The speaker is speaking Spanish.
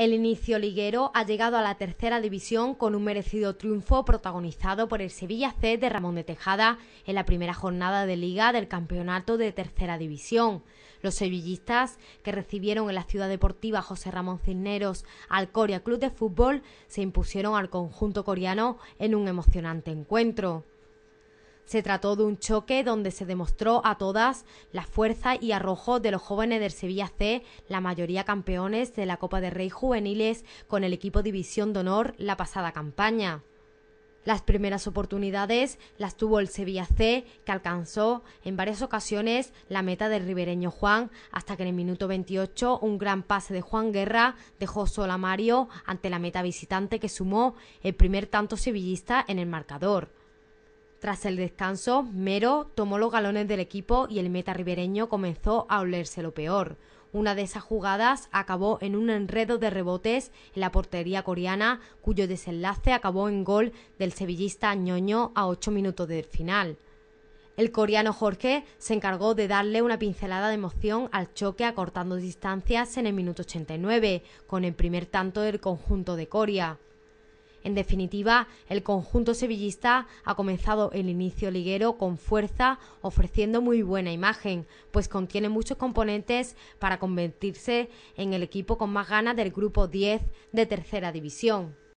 El inicio liguero ha llegado a la tercera división con un merecido triunfo protagonizado por el Sevilla C de Ramón de Tejada en la primera jornada de liga del campeonato de tercera división. Los sevillistas, que recibieron en la ciudad deportiva José Ramón Cisneros al Corea Club de Fútbol, se impusieron al conjunto coreano en un emocionante encuentro. Se trató de un choque donde se demostró a todas la fuerza y arrojo de los jóvenes del Sevilla C, la mayoría campeones de la Copa de Rey Juveniles con el equipo División de Honor la pasada campaña. Las primeras oportunidades las tuvo el Sevilla C, que alcanzó en varias ocasiones la meta del ribereño Juan, hasta que en el minuto 28 un gran pase de Juan Guerra dejó sola a Mario ante la meta visitante que sumó el primer tanto sevillista en el marcador. Tras el descanso, Mero tomó los galones del equipo y el meta ribereño comenzó a olerse lo peor. Una de esas jugadas acabó en un enredo de rebotes en la portería coreana, cuyo desenlace acabó en gol del sevillista ñoño a ocho minutos del final. El coreano Jorge se encargó de darle una pincelada de emoción al choque acortando distancias en el minuto 89, con el primer tanto del conjunto de Corea. En definitiva, el conjunto sevillista ha comenzado el inicio liguero con fuerza, ofreciendo muy buena imagen, pues contiene muchos componentes para convertirse en el equipo con más ganas del grupo 10 de tercera división.